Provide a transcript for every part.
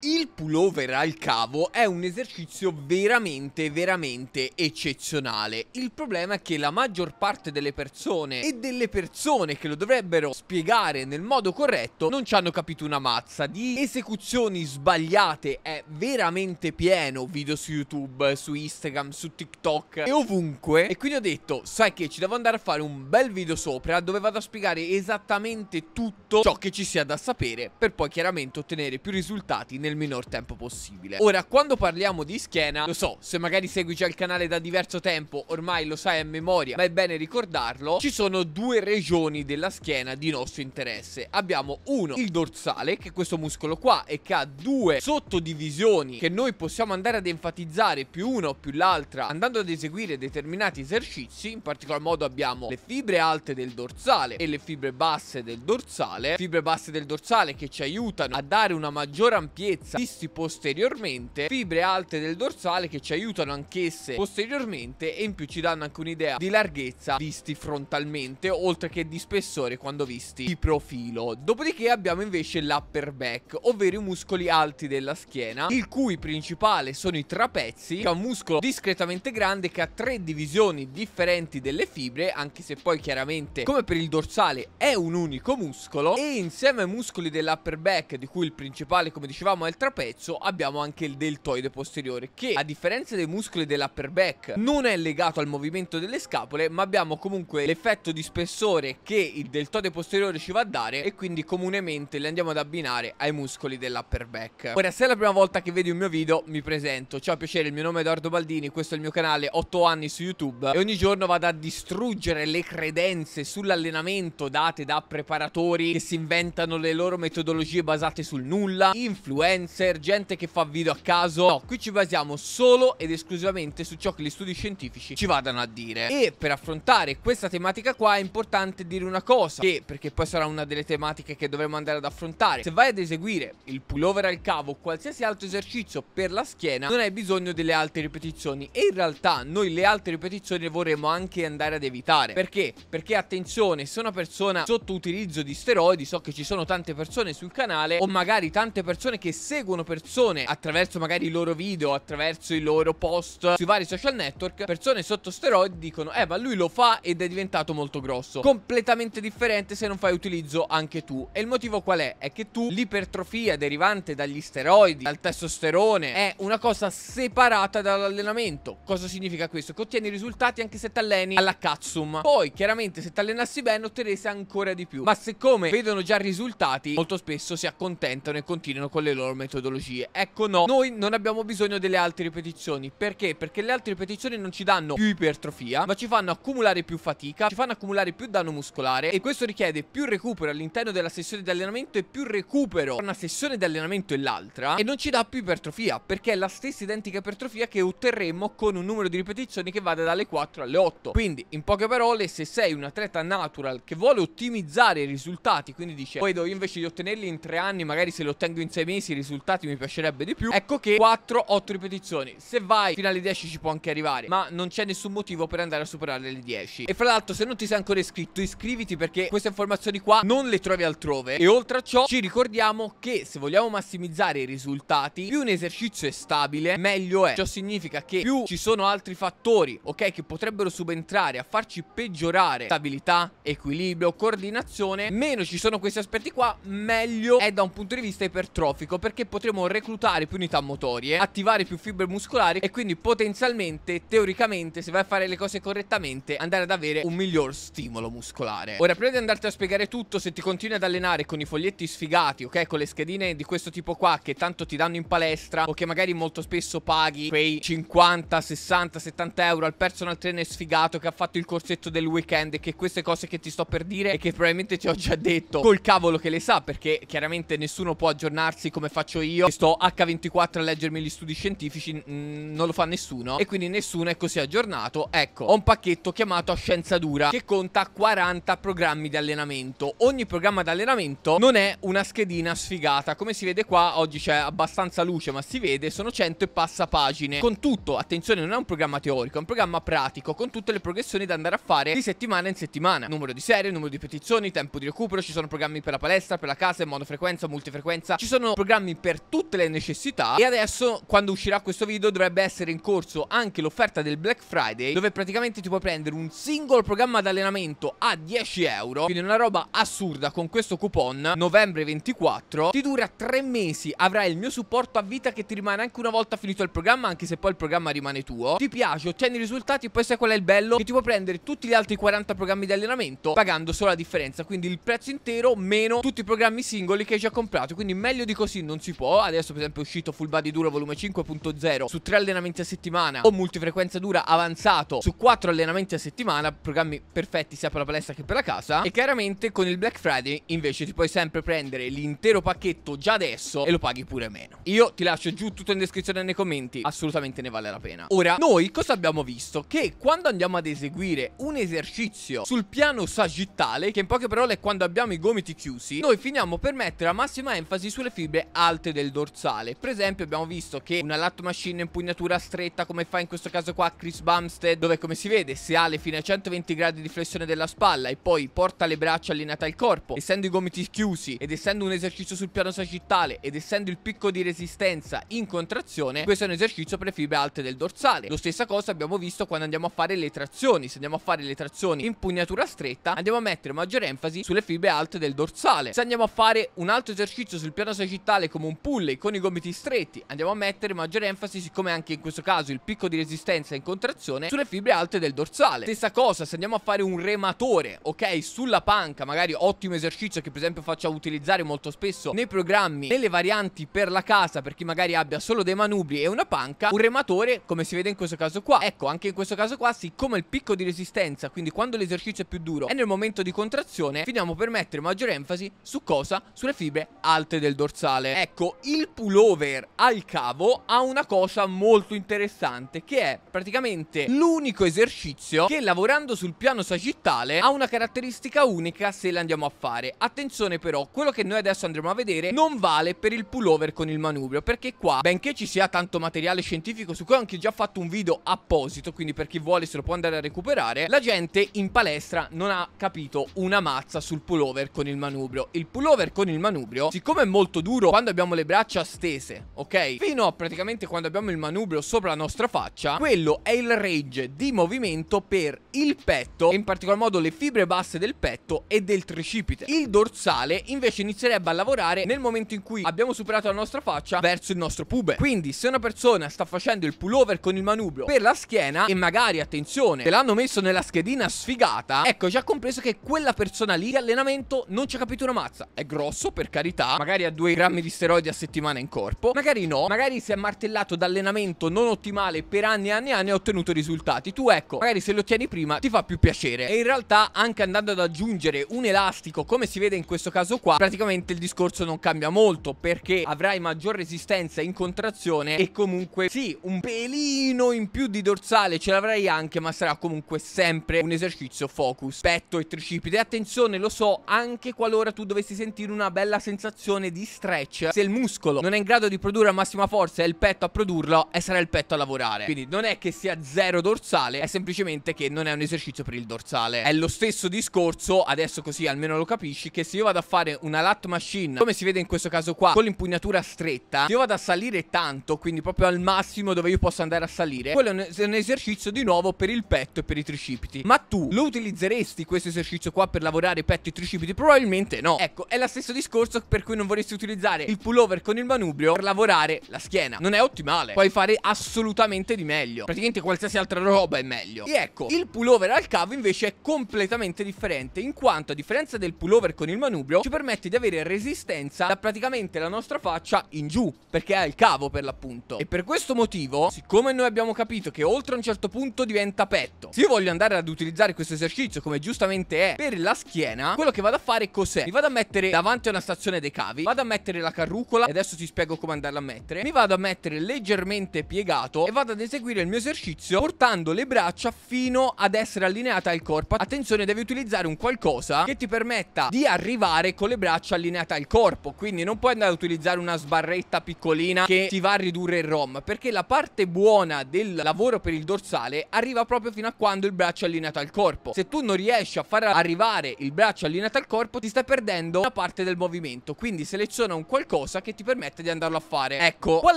Il pullover al cavo è un esercizio veramente, veramente eccezionale. Il problema è che la maggior parte delle persone e delle persone che lo dovrebbero spiegare nel modo corretto non ci hanno capito una mazza. Di esecuzioni sbagliate è veramente pieno video su YouTube, su Instagram, su TikTok e ovunque. E quindi ho detto, sai che ci devo andare a fare un bel video sopra dove vado a spiegare esattamente tutto ciò che ci sia da sapere per poi chiaramente ottenere più risultati nel nel minor tempo possibile. Ora, quando parliamo di schiena, lo so, se magari segui già il canale da diverso tempo, ormai lo sai a memoria, ma è bene ricordarlo, ci sono due regioni della schiena di nostro interesse. Abbiamo uno, il dorsale, che è questo muscolo qua e che ha due sottodivisioni che noi possiamo andare ad enfatizzare più uno o più l'altra andando ad eseguire determinati esercizi, in particolar modo abbiamo le fibre alte del dorsale e le fibre basse del dorsale, fibre basse del dorsale che ci aiutano a dare una maggiore ampiezza lunghezza visti posteriormente, fibre alte del dorsale che ci aiutano anch'esse posteriormente e in più ci danno anche un'idea di larghezza visti frontalmente, oltre che di spessore quando visti di profilo. Dopodiché abbiamo invece l'upper back, ovvero i muscoli alti della schiena, il cui principale sono i trapezzi, che è un muscolo discretamente grande che ha tre divisioni differenti delle fibre, anche se poi chiaramente come per il dorsale è un unico muscolo, e insieme ai muscoli dell'upper back, di cui il principale come dicevamo è al trapezzo abbiamo anche il deltoide posteriore che a differenza dei muscoli dell'upper back non è legato al movimento delle scapole ma abbiamo comunque l'effetto di spessore che il deltoide posteriore ci va a dare e quindi comunemente li andiamo ad abbinare ai muscoli dell'upper back. Ora se è la prima volta che vedi un mio video mi presento, ciao piacere il mio nome è Edoardo Baldini, questo è il mio canale 8 anni su YouTube e ogni giorno vado a distruggere le credenze sull'allenamento date da preparatori che si inventano le loro metodologie basate sul nulla, influenza influencer, gente che fa video a caso. No, qui ci basiamo solo ed esclusivamente su ciò che gli studi scientifici ci vadano a dire. E per affrontare questa tematica qua è importante dire una cosa, che perché poi sarà una delle tematiche che dovremo andare ad affrontare. Se vai ad eseguire il pullover al cavo o qualsiasi altro esercizio per la schiena, non hai bisogno delle alte ripetizioni. E in realtà noi le alte ripetizioni le vorremmo anche andare ad evitare. Perché? Perché attenzione, se una persona sotto utilizzo di steroidi, so che ci sono tante persone sul canale o magari tante persone che seguono persone attraverso magari i loro video, attraverso i loro post sui vari social network, persone sotto steroidi dicono "Eh, ma lui lo fa ed è diventato molto grosso". Completamente differente se non fai utilizzo anche tu. E il motivo qual è? È che tu l'ipertrofia derivante dagli steroidi, dal testosterone è una cosa separata dall'allenamento. Cosa significa questo? Che ottieni risultati anche se ti alleni alla cazzum. Poi, chiaramente, se ti allenassi bene otterresti ancora di più. Ma siccome vedono già risultati, molto spesso si accontentano e continuano con le loro metodologie. Ecco no, noi non abbiamo bisogno delle altre ripetizioni. Perché? Perché le altre ripetizioni non ci danno più ipertrofia, ma ci fanno accumulare più fatica, ci fanno accumulare più danno muscolare e questo richiede più recupero all'interno della sessione di allenamento e più recupero tra una sessione di allenamento e l'altra e non ci dà più ipertrofia perché è la stessa identica ipertrofia che otterremo con un numero di ripetizioni che vada dalle 4 alle 8. Quindi, in poche parole, se sei un atleta natural che vuole ottimizzare i risultati, quindi dice, poi io invece di ottenerli in 3 anni, magari se li ottengo in 6 mesi, i risultati risultati mi piacerebbe di più Ecco che 4-8 ripetizioni Se vai fino alle 10 ci può anche arrivare Ma non c'è nessun motivo per andare a superare le 10 E fra l'altro se non ti sei ancora iscritto iscriviti perché queste informazioni qua non le trovi altrove E oltre a ciò ci ricordiamo che se vogliamo massimizzare i risultati Più un esercizio è stabile meglio è Ciò significa che più ci sono altri fattori ok che potrebbero subentrare a farci peggiorare stabilità, equilibrio, coordinazione Meno ci sono questi aspetti qua meglio è da un punto di vista ipertrofico perché perché potremo reclutare più unità motorie, attivare più fibre muscolari e quindi potenzialmente, teoricamente, se vai a fare le cose correttamente, andare ad avere un miglior stimolo muscolare. Ora, prima di andarti a spiegare tutto, se ti continui ad allenare con i foglietti sfigati, ok, con le schedine di questo tipo qua che tanto ti danno in palestra o che magari molto spesso paghi quei 50, 60, 70 euro al personal trainer sfigato che ha fatto il corsetto del weekend che queste cose che ti sto per dire e che probabilmente ti ho già detto col cavolo che le sa perché chiaramente nessuno può aggiornarsi come fa faccio io Sto H24 a leggermi gli studi scientifici Non lo fa nessuno E quindi nessuno è così aggiornato Ecco, ho un pacchetto chiamato Scienza Dura Che conta 40 programmi di allenamento Ogni programma di allenamento non è una schedina sfigata Come si vede qua, oggi c'è abbastanza luce ma si vede Sono 100 e passa pagine Con tutto, attenzione, non è un programma teorico È un programma pratico Con tutte le progressioni da andare a fare di settimana in settimana Numero di serie, numero di petizioni, tempo di recupero Ci sono programmi per la palestra, per la casa, in monofrequenza, multifrequenza Ci sono programmi armi per tutte le necessità e adesso quando uscirà questo video dovrebbe essere in corso anche l'offerta del Black Friday dove praticamente ti puoi prendere un singolo programma di allenamento a 10 euro quindi una roba assurda con questo coupon novembre 24 ti dura 3 mesi avrai il mio supporto a vita che ti rimane anche una volta finito il programma anche se poi il programma rimane tuo ti piace ottieni i risultati e poi sai qual è il bello che ti puoi prendere tutti gli altri 40 programmi di allenamento pagando solo la differenza quindi il prezzo intero meno tutti i programmi singoli che hai già comprato quindi meglio di così non non si può Adesso per esempio è uscito Full Body dura volume 5.0 Su 3 allenamenti a settimana O multifrequenza dura avanzato Su 4 allenamenti a settimana Programmi perfetti sia per la palestra che per la casa E chiaramente con il Black Friday invece ti puoi sempre prendere l'intero pacchetto già adesso E lo paghi pure meno Io ti lascio giù tutto in descrizione e nei commenti Assolutamente ne vale la pena Ora noi cosa abbiamo visto? Che quando andiamo ad eseguire un esercizio sul piano sagittale Che in poche parole è quando abbiamo i gomiti chiusi Noi finiamo per mettere la massima enfasi sulle fibre a alte del dorsale. Per esempio abbiamo visto che una lat machine impugnatura stretta come fa in questo caso qua Chris Bumstead dove come si vede sale fino a 120 gradi di flessione della spalla e poi porta le braccia allineate al corpo. Essendo i gomiti chiusi ed essendo un esercizio sul piano sagittale ed essendo il picco di resistenza in contrazione questo è un esercizio per le fibre alte del dorsale. Lo stessa cosa abbiamo visto quando andiamo a fare le trazioni. Se andiamo a fare le trazioni impugnatura stretta andiamo a mettere maggiore enfasi sulle fibre alte del dorsale. Se andiamo a fare un altro esercizio sul piano sagittale come un pulley con i gomiti stretti andiamo a mettere maggiore enfasi siccome anche in questo caso il picco di resistenza è in contrazione sulle fibre alte del dorsale stessa cosa se andiamo a fare un rematore ok sulla panca magari ottimo esercizio che per esempio faccio utilizzare molto spesso nei programmi nelle varianti per la casa per chi magari abbia solo dei manubri e una panca un rematore come si vede in questo caso qua ecco anche in questo caso qua siccome il picco di resistenza quindi quando l'esercizio è più duro è nel momento di contrazione finiamo per mettere maggiore enfasi su cosa? sulle fibre alte del dorsale ecco Ecco, il pullover al cavo ha una cosa molto interessante che è praticamente l'unico esercizio che lavorando sul piano sagittale ha una caratteristica unica se l'andiamo a fare. Attenzione però, quello che noi adesso andremo a vedere non vale per il pullover con il manubrio perché qua, benché ci sia tanto materiale scientifico su cui ho anche già fatto un video apposito, quindi per chi vuole se lo può andare a recuperare, la gente in palestra non ha capito una mazza sul pullover con il manubrio. Il pullover con il manubrio, siccome è molto duro, quando abbiamo abbiamo le braccia stese, ok? Fino a praticamente quando abbiamo il manubrio sopra la nostra faccia, quello è il range di movimento per il petto, e in particolar modo le fibre basse del petto e del tricipite. Il dorsale invece inizierebbe a lavorare nel momento in cui abbiamo superato la nostra faccia verso il nostro pube. Quindi se una persona sta facendo il pullover con il manubrio per la schiena e magari, attenzione, te l'hanno messo nella schedina sfigata, ecco, già compreso che quella persona lì di allenamento non ci ha capito una mazza. È grosso, per carità, magari ha due grammi di steroide steroidi a settimana in corpo. Magari no, magari si è martellato d'allenamento non ottimale per anni e anni e anni e ha ottenuto risultati. Tu ecco, magari se lo tieni prima ti fa più piacere. E in realtà anche andando ad aggiungere un elastico, come si vede in questo caso qua, praticamente il discorso non cambia molto perché avrai maggior resistenza in contrazione e comunque sì, un pelino in più di dorsale ce l'avrai anche, ma sarà comunque sempre un esercizio focus, petto e tricipite. Attenzione, lo so, anche qualora tu dovessi sentire una bella sensazione di stretch cioè, se il muscolo non è in grado di produrre a massima forza e il petto a produrlo, e eh, sarà il petto a lavorare. Quindi non è che sia zero dorsale, è semplicemente che non è un esercizio per il dorsale. È lo stesso discorso, adesso così almeno lo capisci, che se io vado a fare una lat machine, come si vede in questo caso qua, con l'impugnatura stretta, se io vado a salire tanto, quindi proprio al massimo dove io posso andare a salire, quello è un esercizio di nuovo per il petto e per i tricipiti. Ma tu lo utilizzeresti questo esercizio qua per lavorare petto e tricipiti? Probabilmente no. Ecco, è lo stesso discorso per cui non vorresti utilizzare il pullover con il manubrio per lavorare la schiena. Non è ottimale. Puoi fare assolutamente di meglio. Praticamente qualsiasi altra roba è meglio. E ecco, il pullover al cavo invece è completamente differente, in quanto a differenza del pullover con il manubrio, ci permette di avere resistenza da praticamente la nostra faccia in giù, perché ha il cavo per l'appunto. E per questo motivo, siccome noi abbiamo capito che oltre a un certo punto diventa petto, se io voglio andare ad utilizzare questo esercizio come giustamente è per la schiena, quello che vado a fare cos'è? Mi vado a mettere davanti a una stazione dei cavi, vado a mettere la cartuccia rucola e adesso ti spiego come andarla a mettere mi vado a mettere leggermente piegato e vado ad eseguire il mio esercizio portando le braccia fino ad essere allineata al corpo attenzione devi utilizzare un qualcosa che ti permetta di arrivare con le braccia allineate al corpo quindi non puoi andare ad utilizzare una sbarretta piccolina che ti va a ridurre il ROM perché la parte buona del lavoro per il dorsale arriva proprio fino a quando il braccio è allineato al corpo se tu non riesci a far arrivare il braccio allineato al corpo ti stai perdendo una parte del movimento quindi seleziona un qualcosa qualcosa che ti permette di andarlo a fare. Ecco, qual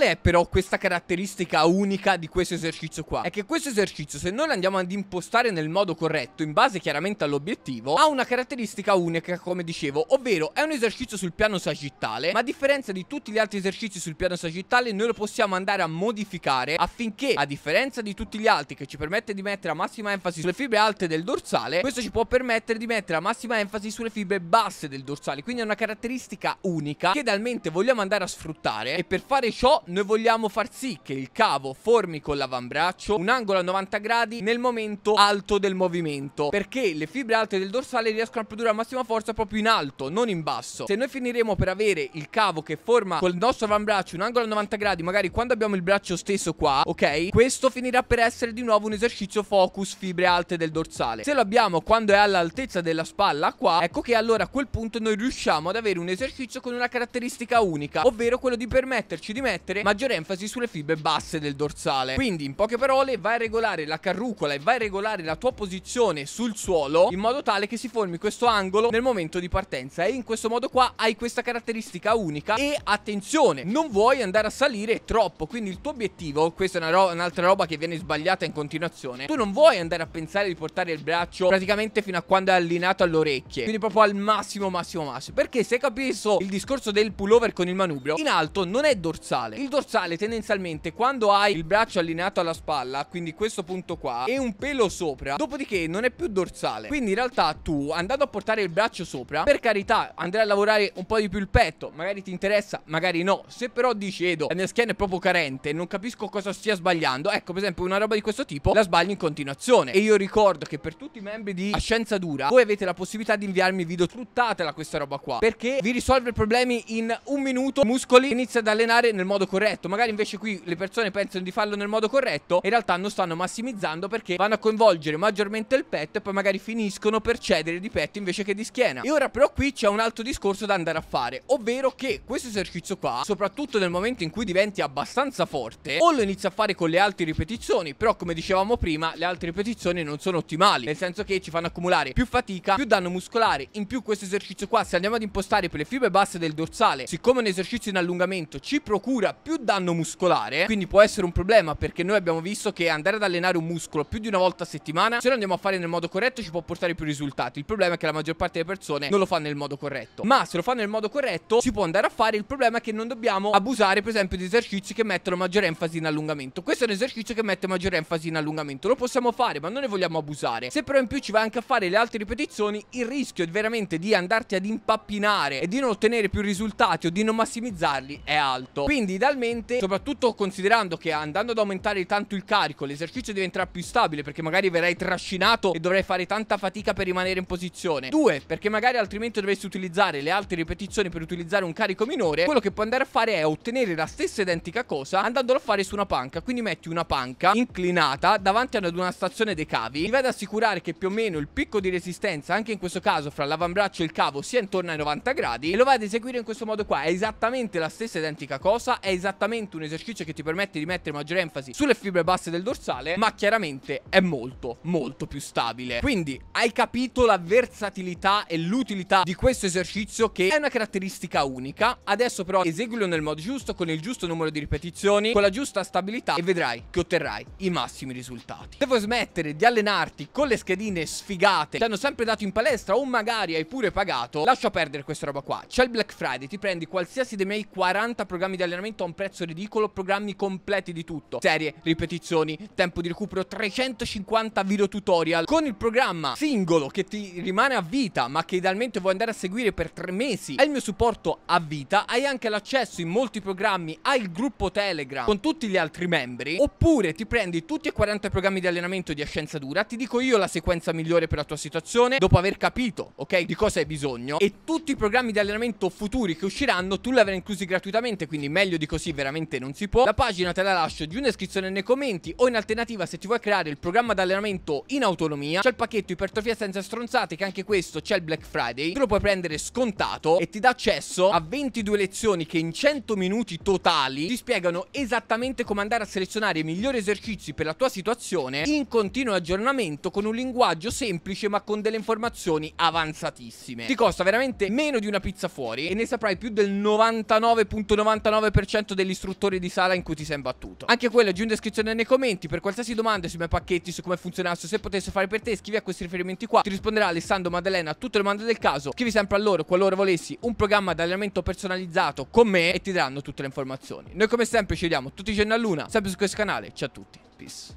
è però questa caratteristica unica di questo esercizio qua? È che questo esercizio, se noi lo andiamo ad impostare nel modo corretto, in base chiaramente all'obiettivo, ha una caratteristica unica, come dicevo, ovvero è un esercizio sul piano sagittale, ma a differenza di tutti gli altri esercizi sul piano sagittale, noi lo possiamo andare a modificare affinché, a differenza di tutti gli altri che ci permette di mettere la massima enfasi sulle fibre alte del dorsale, questo ci può permettere di mettere la massima enfasi sulle fibre basse del dorsale, quindi è una caratteristica unica che dà al mente vogliamo andare a sfruttare e per fare ciò noi vogliamo far sì che il cavo formi con l'avambraccio un angolo a 90 gradi nel momento alto del movimento perché le fibre alte del dorsale riescono a produrre la massima forza proprio in alto, non in basso. Se noi finiremo per avere il cavo che forma col nostro avambraccio un angolo a 90 gradi, magari quando abbiamo il braccio stesso qua, ok? Questo finirà per essere di nuovo un esercizio focus fibre alte del dorsale. Se lo abbiamo quando è all'altezza della spalla qua, ecco che allora a quel punto noi riusciamo ad avere un esercizio con una caratteristica unica, ovvero quello di permetterci di mettere maggiore enfasi sulle fibre basse del dorsale. Quindi, in poche parole, vai a regolare la carrucola e vai a regolare la tua posizione sul suolo in modo tale che si formi questo angolo nel momento di partenza. E in questo modo qua hai questa caratteristica unica. E attenzione, non vuoi andare a salire troppo. Quindi il tuo obiettivo, questa è un'altra ro roba che viene sbagliata in continuazione, tu non vuoi andare a pensare di portare il braccio praticamente fino a quando è allineato alle orecchie. Quindi proprio al massimo, massimo, massimo. Perché se hai capito il discorso del pullover con il manubrio in alto non è dorsale. Il dorsale tendenzialmente quando hai il braccio allineato alla spalla, quindi questo punto qua, e un pelo sopra, dopodiché non è più dorsale. Quindi in realtà tu andando a portare il braccio sopra, per carità, andrai a lavorare un po' di più il petto, magari ti interessa, magari no. Se però dici Edo, la mia schiena è proprio carente, non capisco cosa stia sbagliando, ecco per esempio una roba di questo tipo la sbaglio in continuazione. E io ricordo che per tutti i membri di Scienza Dura, voi avete la possibilità di inviarmi video, truttatela questa roba qua, perché vi risolve problemi in un minuto Muscoli inizia ad allenare nel modo corretto Magari invece qui le persone pensano di farlo nel modo corretto In realtà non stanno massimizzando perché vanno a coinvolgere maggiormente il petto E poi magari finiscono per cedere di petto invece che di schiena E ora però qui c'è un altro discorso da andare a fare Ovvero che questo esercizio qua Soprattutto nel momento in cui diventi abbastanza forte O lo inizia a fare con le altre ripetizioni Però come dicevamo prima le altre ripetizioni non sono ottimali Nel senso che ci fanno accumulare più fatica, più danno muscolare In più questo esercizio qua se andiamo ad impostare per le fibre basse del dorsale si siccome un esercizio in allungamento ci procura più danno muscolare, quindi può essere un problema perché noi abbiamo visto che andare ad allenare un muscolo più di una volta a settimana, se lo andiamo a fare nel modo corretto ci può portare più risultati. Il problema è che la maggior parte delle persone non lo fa nel modo corretto. Ma se lo fa nel modo corretto si può andare a fare, il problema è che non dobbiamo abusare per esempio di esercizi che mettono maggiore enfasi in allungamento. Questo è un esercizio che mette maggiore enfasi in allungamento, lo possiamo fare ma non ne vogliamo abusare. Se però in più ci va anche a fare le altre ripetizioni, il rischio è veramente di andarti ad impappinare e di non ottenere più risultati o di non massimizzarli è alto Quindi idealmente soprattutto considerando che andando ad aumentare tanto il carico L'esercizio diventerà più stabile perché magari verrai trascinato e dovrai fare tanta fatica per rimanere in posizione Due perché magari altrimenti dovresti utilizzare le altre ripetizioni per utilizzare un carico minore Quello che puoi andare a fare è ottenere la stessa identica cosa andandolo a fare su una panca Quindi metti una panca inclinata davanti ad una stazione dei cavi Ti vai ad assicurare che più o meno il picco di resistenza anche in questo caso fra l'avambraccio e il cavo sia intorno ai 90 gradi E lo vai ad eseguire in questo modo qua è esattamente la stessa identica cosa, è esattamente un esercizio che ti permette di mettere maggiore enfasi sulle fibre basse del dorsale, ma chiaramente è molto, molto più stabile. Quindi hai capito la versatilità e l'utilità di questo esercizio che è una caratteristica unica, adesso però eseguilo nel modo giusto, con il giusto numero di ripetizioni, con la giusta stabilità e vedrai che otterrai i massimi risultati. Se vuoi smettere di allenarti con le schedine sfigate, che hanno sempre dato in palestra o magari hai pure pagato, lascia perdere questa roba qua. C'è il Black Friday, ti prendi qualsiasi dei miei 40 programmi di allenamento a un prezzo ridicolo, programmi completi di tutto, serie, ripetizioni, tempo di recupero, 350 video tutorial, con il programma singolo che ti rimane a vita, ma che idealmente vuoi andare a seguire per 3 mesi, è il mio supporto a vita, hai anche l'accesso in molti programmi al gruppo Telegram con tutti gli altri membri, oppure ti prendi tutti e 40 programmi di allenamento di Ascenza Dura, ti dico io la sequenza migliore per la tua situazione, dopo aver capito, ok, di cosa hai bisogno, e tutti i programmi di allenamento futuri che usciranno danno Tu li inclusi gratuitamente quindi meglio di così veramente non si può La pagina te la lascio giù in descrizione nei commenti O in alternativa se ti vuoi creare il programma d'allenamento in autonomia C'è il pacchetto ipertrofia senza stronzate che anche questo c'è il Black Friday Tu lo puoi prendere scontato e ti dà accesso a 22 lezioni che in 100 minuti totali Ti spiegano esattamente come andare a selezionare i migliori esercizi per la tua situazione In continuo aggiornamento con un linguaggio semplice ma con delle informazioni avanzatissime Ti costa veramente meno di una pizza fuori e ne saprai più del 99.99% degli istruttori di sala in cui ti sei imbattuto. Anche quello giù in descrizione nei commenti. Per qualsiasi domanda sui miei pacchetti, su come funzionasse, se potesse fare per te, scrivi a questi riferimenti qua. Ti risponderà Alessandro Maddalena a tutte le domande del caso. Scrivi sempre a loro qualora volessi un programma di allenamento personalizzato con me e ti daranno tutte le informazioni. Noi come sempre ci vediamo tutti i giorni luna, sempre su questo canale. Ciao a tutti, peace.